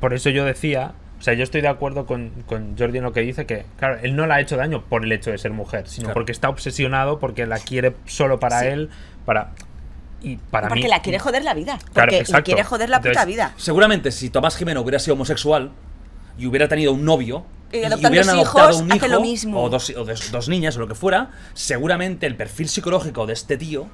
Por eso yo decía, o sea, yo estoy de acuerdo con, Jordi en lo que dice, que claro, él no la ha hecho daño por el hecho de ser mujer, sino porque está obsesionado, porque la quiere solo para él, para... Y para porque la quiere joder la vida. Porque quiere joder la puta vida. Seguramente si Tomás Jimeno hubiera sido homosexual y hubiera tenido un novio, y, adoptado un hijo o, dos, niñas o lo que fuera, seguramente el perfil psicológico de este tío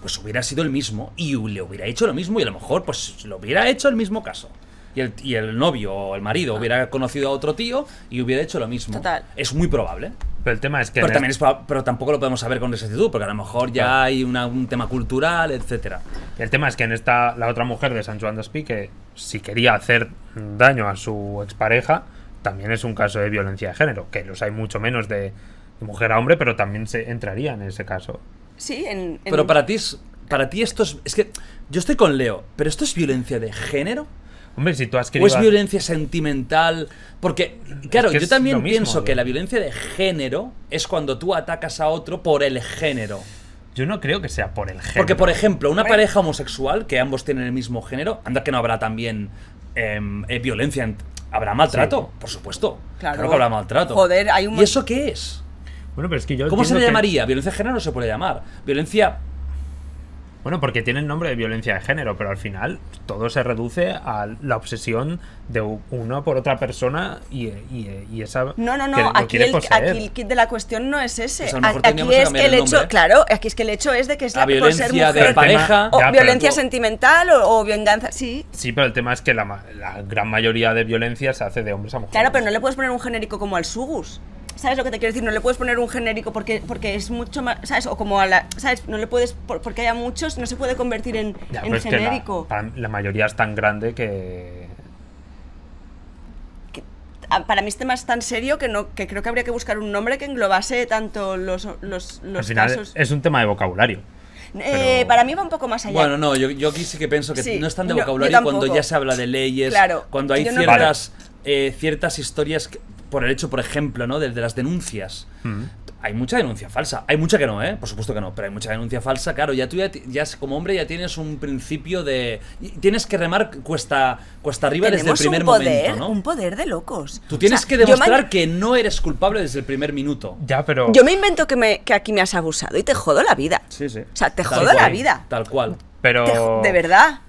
pues hubiera sido el mismo y le hubiera hecho lo mismo y a lo mejor pues lo hubiera hecho el mismo caso. Y el, novio o el marido ah. hubiera conocido a otro tío y hubiera hecho lo mismo. Es muy probable. Pero el tema es que. Pero, también pero tampoco lo podemos saber con exactitud, porque a lo mejor ya hay un tema cultural, etcétera. El tema es que en esta, la otra mujer de Sancho Andaspi, de que si quería hacer daño a su expareja, también es un caso de violencia de género, que los hay mucho menos de mujer a hombre, pero también se entraría en ese caso. Sí, en, Pero para ti, para ti esto es... Es que yo estoy con Leo, pero ¿esto es violencia de género? Hombre, si tú has querido... ¿O es violencia sentimental? Porque, claro, yo también pienso que ¿eh? la violencia de género es cuando tú atacas a otro por el género. Yo no creo que sea por el género. Porque, por ejemplo, una pareja homosexual que ambos tienen el mismo género, anda que no habrá también em, eh, violencia. Habrá maltrato, por supuesto. Claro. que habrá maltrato. Joder, hay un... ¿Y eso qué es? Bueno, pero es que yo. ¿Cómo se le llamaría? Violencia de género no se puede llamar. Violencia. Bueno, porque tiene el nombre de violencia de género, pero al final todo se reduce a la obsesión de uno por otra persona y, esa. No, no, no. aquí, el, kit de la cuestión no es ese. Pues aquí es que el, hecho, claro, aquí es que el hecho es de que es la, violencia de pareja, o violencia sentimental o, venganza, sí. Sí, pero el tema es que la, la gran mayoría de violencia se hace de hombres a mujeres. Claro, pero no le puedes poner un genérico como al sugus. ¿Sabes lo que te quiero decir? No le puedes poner un genérico porque, porque es mucho más. ¿Sabes? O como a la. ¿Sabes? No le puedes. porque haya muchos, no se puede convertir en, genérico. La, mayoría es tan grande que para mí este tema es tan serio que no creo que habría que buscar un nombre que englobase tanto los, los, casos. Es un tema de vocabulario. Eh, para mí va un poco más allá. Bueno, no, yo, yo aquí sí que pienso que no es tan de vocabulario cuando ya se habla de leyes, claro, cuando hay ciertas, eh, ciertas historias que, por el hecho, por ejemplo, ¿no? de, las denuncias. Mm. Hay mucha denuncia falsa. Hay mucha que no, ¿eh? Por supuesto que no, pero hay mucha denuncia falsa. Claro, ya tú ya, ya como hombre ya tienes un principio de... Tienes que remar cuesta, cuesta arriba desde el primer poder, momento, ¿no? un poder de locos. Tú tienes que demostrar que no eres culpable desde el primer minuto. Ya, pero... Yo me invento que, me, que aquí me has abusado y te jodo la vida. Sí, sí. O sea, te jodo la vida. Tal cual. Pero... de verdad.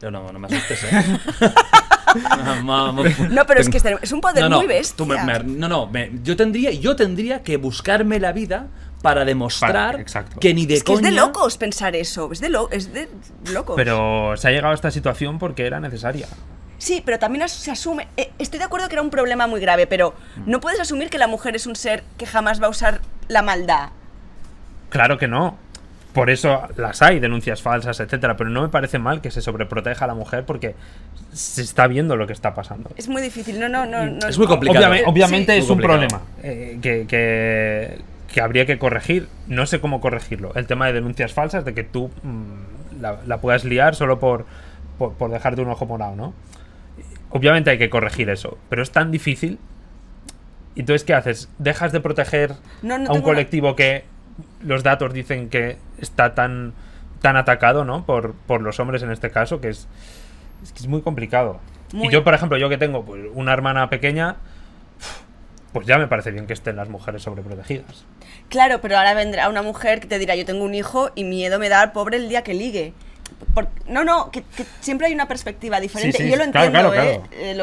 Yo no, no me asustes, ¿eh? no, pero es que es un poder muy bestia. no, no, yo, tendría, yo tendría que buscarme la vida para demostrar que ni de es que Es de locos pensar eso, es de, lo, locos. Pero se ha llegado a esta situación porque era necesaria. Sí, pero también se asume. Eh, estoy de acuerdo que era un problema muy grave, pero mm. no puedes asumir que la mujer es un ser que jamás va a usar la maldad. Claro que no por eso las hay, denuncias falsas, etcétera, pero no me parece mal que se sobreproteja a la mujer porque se está viendo lo que está pasando. Es muy difícil, no, no, no. es muy complicado. Obviamente, es un problema eh, que, habría que corregir. No sé cómo corregirlo. El tema de denuncias falsas, de que tú mm, la, puedas liar solo por, por, dejarte un ojo morado, ¿no? Obviamente hay que corregir eso, pero es tan difícil Y entonces, ¿qué haces? ¿Dejas de proteger a un colectivo que los datos dicen que está tan, tan atacado, ¿no? Por, los hombres en este caso, que es, es, muy complicado. y yo, por ejemplo, yo que tengo pues, una hermana pequeña, pues ya me parece bien que estén las mujeres sobreprotegidas. Claro, pero ahora vendrá una mujer que te dirá, yo tengo un hijo y miedo me da al pobre el día que ligue. no, no, que, siempre hay una perspectiva diferente. yo lo entiendo,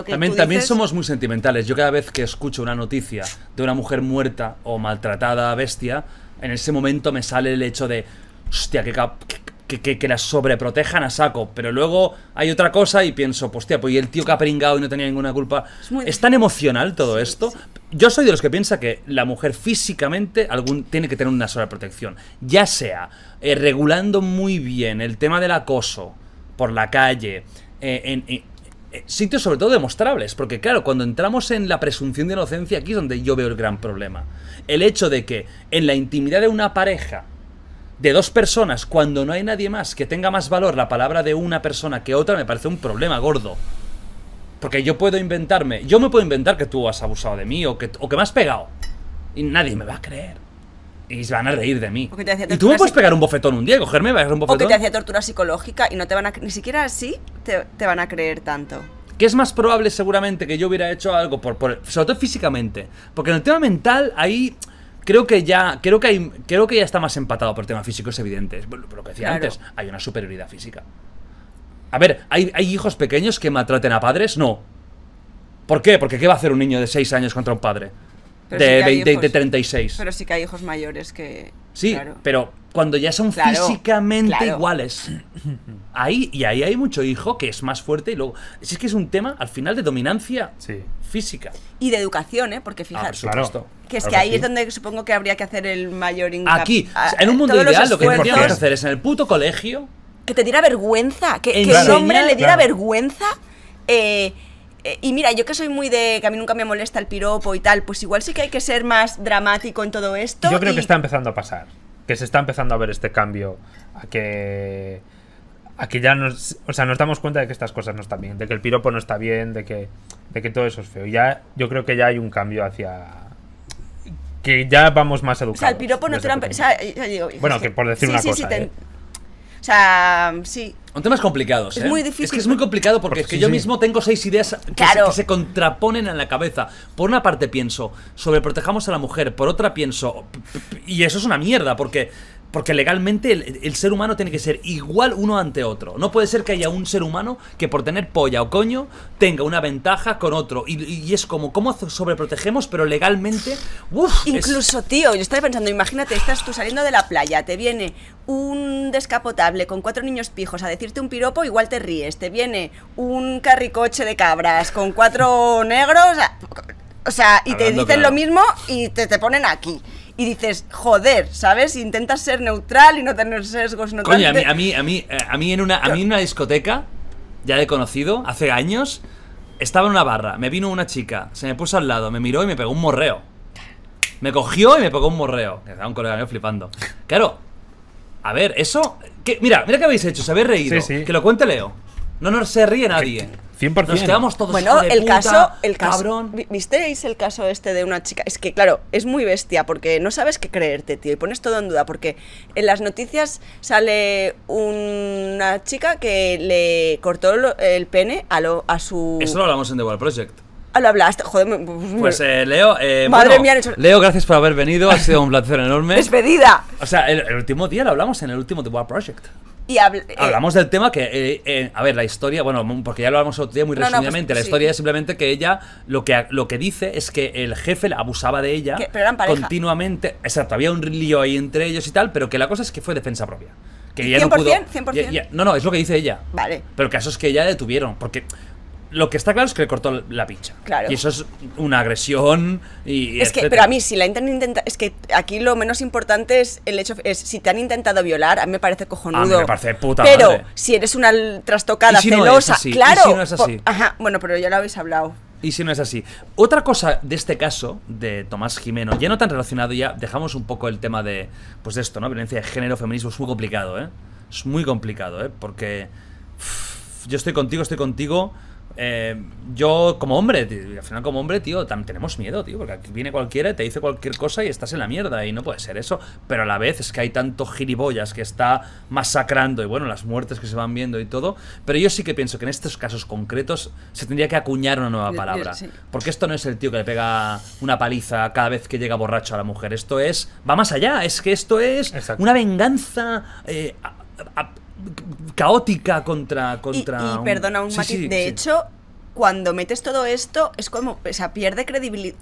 también, también somos muy sentimentales. Yo cada vez que escucho una noticia de una mujer muerta o maltratada bestia, en ese momento me sale el hecho de, hostia, que, que, la sobreprotejan a saco. Pero luego hay otra cosa y pienso, pues, hostia, pues y el tío que ha pringado y no tenía ninguna culpa. Es, tan emocional todo esto. Yo soy de los que piensa que la mujer físicamente algún, tiene que tener una sobreprotección. Ya sea eh, regulando muy bien el tema del acoso por la calle, eh, en, eh, sitios sobre todo demostrables, porque claro, cuando entramos en la presunción de inocencia, aquí es donde yo veo el gran problema. El hecho de que en la intimidad de una pareja, de dos personas, cuando no hay nadie más que tenga más valor la palabra de una persona que otra, me parece un problema gordo. Porque yo puedo inventarme, yo me puedo inventar que tú has abusado de mí o que, o que me has pegado. Y nadie me va a creer y se van a reír de mí. Y tú me puedes pegar un bofetón un día, cogerme y un O que te hacía tortura psicológica y no te van Ni siquiera así te, van a creer tanto. Que es más probable, seguramente, que yo hubiera hecho algo, por, por, sobre todo físicamente. Porque en el tema mental, ahí creo que ya creo que hay, creo que ya está más empatado por el tema físico es evidente lo que decía antes hay una superioridad física a ver ¿hay, hijos pequeños que maltraten a padres no ¿por qué? porque ¿qué va a hacer un niño de 6 años contra un padre? de, de, 36. Pero sí que hay hijos mayores que. Sí, pero cuando ya son físicamente iguales. Ahí, y ahí hay mucho hijo que es más fuerte y luego. es que es un tema al final de dominancia física. Y de educación, ¿eh? Porque fíjate. Ah, que es que ahí es donde supongo que habría que hacer el mayor Aquí, en un eh, mundo ideal, lo que tendríamos que hacer es en el puto colegio. Que te diera vergüenza. Que, que el hombre le diera vergüenza. Eh, eh, y mira, yo que soy muy de que a mí nunca me molesta el piropo y tal, pues igual sí que hay que ser más dramático en todo esto. Yo creo que está empezando a pasar, que se está empezando a ver este cambio, a que a ya nos, o sea, nos damos cuenta de que estas cosas no están bien, de que el piropo no está bien, de que, de que todo eso es feo. Ya, yo creo que ya hay un cambio hacia que ya vamos más educados. O sea, el piropo no te lo han... Eh, bueno, que por decir una cosa. O sea, sí. tema es complicado, ¿eh? Es muy difícil. Es que es muy complicado porque es que yo mismo tengo seis ideas que, se, que, se, contraponen en la cabeza. Por una parte pienso, sobreprotejamos a la mujer. Por otra pienso, y eso es una mierda porque porque legalmente el, ser humano tiene que ser igual uno ante otro. No puede ser que haya un ser humano que por tener polla o coño tenga una ventaja con otro. Y, es como, ¿cómo sobreprotegemos? Pero legalmente... Incluso, tío, yo estaba pensando, imagínate, estás tú saliendo de la playa, te viene un descapotable con cuatro niños pijos a decirte un piropo, igual te ríes. Te viene un carricoche de cabras con cuatro negros... O sea, y te dicen lo mismo y te, te ponen aquí y dices, joder, ¿sabes? Intentas ser neutral y no tener sesgos. No Coño, a, mí, a, mí, a, mí, eh, a, en una, una discoteca, ya de conocido, hace años, estaba en una barra, me vino una chica, se me puso al lado, me miró y me pegó un morreo. Me cogió y me pegó un morreo. Estaba un colega mío flipando. Claro, a ver, eso... mira, mira qué habéis hecho, se habéis reído. Que lo cuente Leo. No nos se ríe nadie. 100%. Bueno, el caso, el caso, cabrón. ¿Visteis el caso este de una chica? Es que, claro, es muy bestia porque no sabes qué creerte, tío, y pones todo en duda porque en las noticias sale una chica que le cortó el pene a, lo, a su... Eso lo hablamos en The War Project. Ah, lo hablaste, joder. Pues eh, Leo, eh, madre mía, Leo, gracias por haber venido, ha sido un placer enorme. Despedida. O sea, el, el, último día lo hablamos en el último The War Project. Eh, hablamos del tema que, eh, eh, a ver, la historia, bueno, porque ya lo hablamos otro día muy pues resumidamente. la historia es simplemente que ella lo que, lo que dice es que el jefe la abusaba de ella continuamente. Exacto, había un lío ahí entre ellos y tal, pero que la cosa es que fue defensa propia. Que 100%, no 100%. no, no, es lo que dice ella. Vale. Pero el caso es que ella detuvieron, porque lo que está claro es que le cortó la picha. Claro. Y eso es una agresión y. Es que, pero a mí, si la intentan intenta Es que aquí lo menos importante es el hecho. Es si te han intentado violar, a mí me parece cojonudo. A mí me parece puta Pero si eres una trastocada celosa, claro. ¿Y si no es así? Ajá, bueno, pero ya lo habéis hablado. Y si no es así. Otra cosa de este caso, de Tomás Jimeno, ya no tan relacionado, ya dejamos un poco el tema de. Pues de esto, ¿no? Violencia de género, feminismo, es muy complicado, ¿eh? Es muy complicado, ¿eh? Porque. yo estoy contigo, estoy contigo eh, yo, como hombre, al final como hombre, tío, tenemos miedo, tío, porque aquí viene cualquiera, te dice cualquier cosa y estás en la mierda, y no puede ser eso. Pero a la vez es que hay tanto giribollas que está masacrando, y bueno, las muertes que se van viendo y todo. Pero yo sí que pienso que en estos casos concretos se tendría que acuñar una nueva palabra. Porque esto no es el tío que le pega una paliza cada vez que llega borracho a la mujer. Esto es, va más allá, es que esto es una venganza eh, caótica contra... contra y, perdona, un matiz. de hecho, cuando metes todo esto, es como, o sea, pierde credibilidad,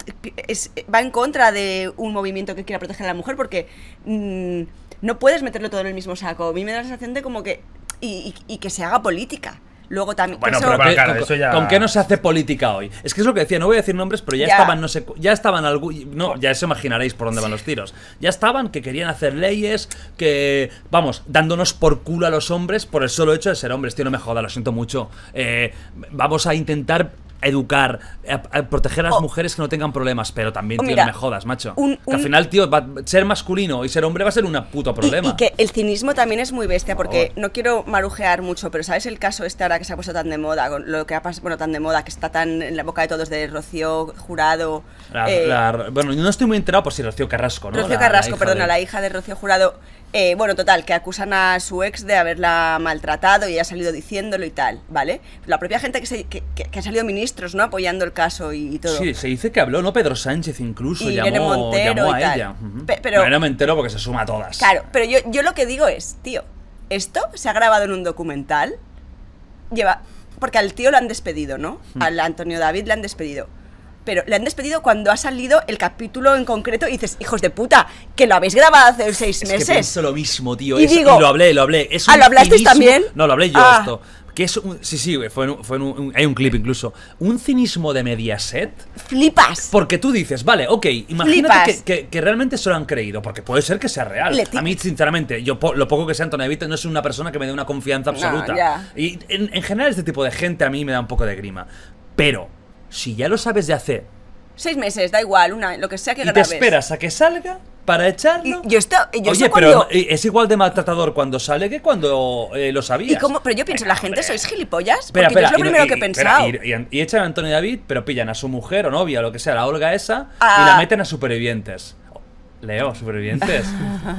va en contra de un movimiento que quiera proteger a la mujer porque mm, no puedes meterlo todo en el mismo saco. A mí me da la sensación de como que... y que se haga política. Luego también. con, qué no se hace política hoy? Es que es lo que decía, no voy a decir nombres, pero ya, estaban, no sé, ya estaban algo, No, ya se imaginaréis por dónde van los tiros. Ya estaban que querían hacer leyes, que. Vamos, dándonos por culo a los hombres por el solo hecho de ser hombres, tío, no me joda, lo siento mucho. Eh, vamos a intentar educar, eh, proteger a las oh. mujeres que no tengan problemas, pero también, oh, tío, me jodas, macho. al final, tío, ser masculino y ser hombre va a ser un puto problema. Y, que el cinismo también es muy bestia, porque no quiero marujear mucho, pero ¿sabes el caso este ahora que se ha puesto tan de moda? Con lo que ha pasado, bueno, tan de moda, que está tan en la boca de todos de Rocío Jurado. Eh, bueno, yo no estoy muy enterado por si Rocío Carrasco, ¿no? Rocío Carrasco, perdona, la hija de Rocío Jurado. Eh, bueno, total, que acusan a su ex de haberla maltratado y ha salido diciéndolo y tal, ¿vale? La propia gente que, ha salido ministros, ¿no? Apoyando el caso y, todo. Sí, se dice que habló, ¿no? Pedro Sánchez incluso, llamó, Montero a ella. pero, pero no me entero porque se suma a todas. Claro, pero yo, yo lo que digo es, tío, esto se ha grabado en un documental, lleva... Porque al tío lo han despedido, ¿no? Hmm. Al Antonio David le han despedido pero le han despedido cuando ha salido el capítulo en concreto y dices, hijos de puta, que lo habéis grabado hace seis meses. Que lo mismo, tío. Y, lo hablé, lo hablé. ¿Ah, lo hablasteis también? No, lo hablé yo ah. esto. Que es sí, sí, fue, hay un clip incluso. Un cinismo de Mediaset. Flipas. Porque tú dices, vale, ok, imagínate que, que, realmente solo lo han creído, porque puede ser que sea real. A mí, sinceramente, yo lo poco que sea Antonio Evita no es una persona que me dé una confianza absoluta. Y en general este tipo de gente a mí me da un poco de grima. Pero si ya lo sabes de hace... Seis meses, da igual, una, lo que sea que y te esperas a que salga para echarlo. yo estoy... Oye, pero es igual de maltratador cuando sale que cuando eh, lo sabías. Pero yo pienso, la gente sois gilipollas. Porque es lo primero y, que he pensado. y, echan a Antonio David, pero pillan a su mujer o novia o lo que sea, la Olga esa, y la ah. meten a supervivientes. Leo, Supervivientes.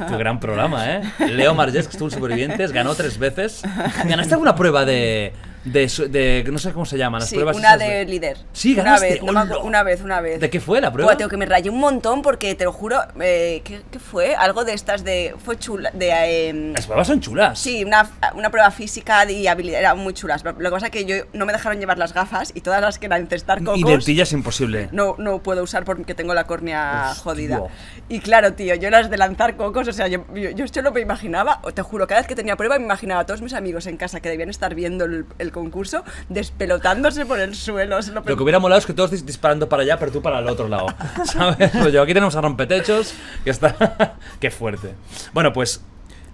tu gran programa, ¿eh? Leo Marges, que estuvo en Supervivientes, ganó tres veces. ¿Ganaste alguna prueba de, de, de, no sé cómo se llaman, las sí, Una de líder. Sí, Una vez, una vez, una vez. ¿De qué fue la prueba? tengo que me rayé un montón porque te lo juro, eh, ¿qué, ¿qué, fue? Algo de estas de. Fue chula. De, em, las pruebas son chulas. Sí, una, una prueba física y habilidad, eran muy chulas. Lo que pasa es que yo no me dejaron llevar las gafas y todas las que eran estar cocos. Y lentillas imposible. No, no puedo usar porque tengo la córnea jodida. Y claro, tío, yo las de lanzar cocos, o sea, yo, yo, esto no me imaginaba, te juro, cada vez que tenía prueba me imaginaba a todos mis amigos en casa que debían estar viendo el concurso despelotándose por el suelo. lo, que hubiera molado es que todos disparando para allá, pero tú para el otro lado. ¿Sabes? Pues yo, aquí tenemos a rompetechos que está. Qué fuerte. Bueno, pues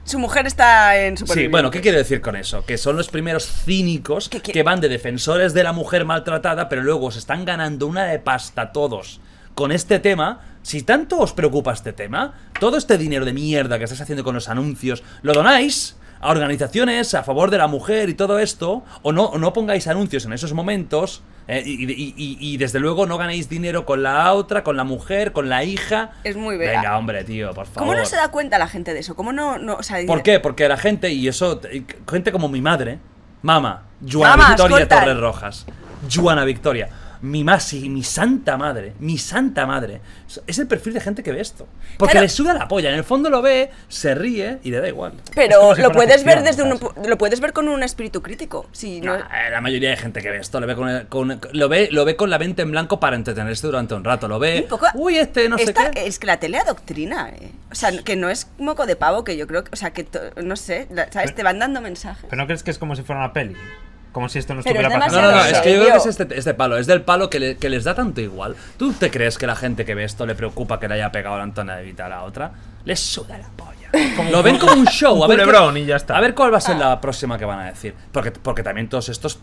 su mujer está en su Sí, bueno, ¿qué quiero decir con eso? Que son los primeros cínicos que van de defensores de la mujer maltratada, pero luego se están ganando una de pasta todos con este tema. Si tanto os preocupa este tema, todo este dinero de mierda que estáis haciendo con los anuncios, lo donáis organizaciones a favor de la mujer y todo esto, o no, no pongáis anuncios en esos momentos, eh, y, desde luego no ganéis dinero con la otra, con la mujer, con la hija. Es muy bella Venga, hombre, tío, por favor. ¿Cómo no se da cuenta la gente de eso? ¿Cómo no, no o ¿Por qué? Porque la gente, y eso, gente como mi madre, mama, Juana Victoria Torres Rojas. Juana Victoria mi Masi, mi santa madre, mi santa madre. Es el perfil de gente que ve esto. Porque le suda la polla, en el fondo lo ve, se ríe y le da igual. Pero lo puedes ver desde lo puedes ver con un espíritu crítico. Si eh, la mayoría de gente que ve esto lo ve con, lo ve, con la mente en blanco para entretenerse durante un rato. Lo ve. uy, este no sé qué. Es que la tele adoctrina, eh. O sea, que no es moco de pavo, que yo creo O sea, que no sé, ¿sabes? Te van dando mensajes. Pero no crees que es como si fuera una peli. Como si esto no estuviera pasando. No, no, no, es que yo creo que es este, este, palo. Es del palo que, les da tanto igual. ¿Tú te crees que la gente que ve esto le preocupa que le haya pegado la Antona de Vita a la otra? Les suda la polla. Lo ven como un show. A ver, y ya está. a ver cuál va a ser ah. la próxima que van a decir. Porque, porque también todos estos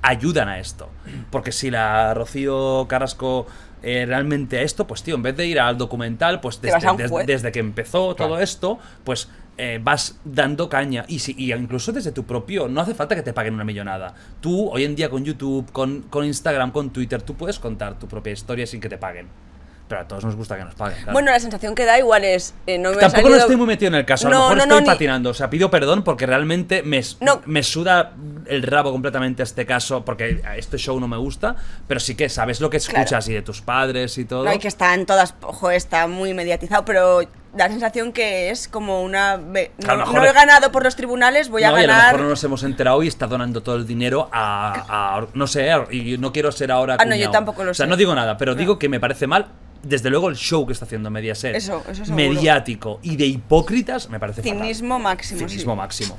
ayudan a esto. Porque si la Rocío Carrasco eh, realmente a esto, pues tío, en vez de ir al documental, pues desde, que empezó todo esto, pues eh, vas dando caña. Y, si, y incluso desde tu propio, no hace falta que te paguen una millonada. Tú, hoy en día, con YouTube, con, con Instagram, con Twitter, tú puedes contar tu propia historia sin que te paguen. Pero a todos nos gusta que nos paguen. Bueno, la sensación que da igual es. Eh, Tampoco salido... no estoy muy metido en el caso. A lo mejor estoy patinando. O sea, pido perdón porque realmente me, me suda el rabo completamente este caso. Porque este show no me gusta. Pero sí que sabes lo que escuchas y de tus padres y todo. No, que está en todas. Ojo, está muy mediatizado. Pero da la sensación que es como una... No, no, he ganado por los tribunales, voy a ganar... Y a lo mejor no nos hemos enterado y está donando todo el dinero a... no sé, y no quiero ser ahora... Ah, no, yo tampoco lo O sea, no digo nada, pero digo que me parece mal desde luego el show que está haciendo Mediaset, eso, eso mediático y de hipócritas, me parece Cinismo máximo. Cinismo máximo.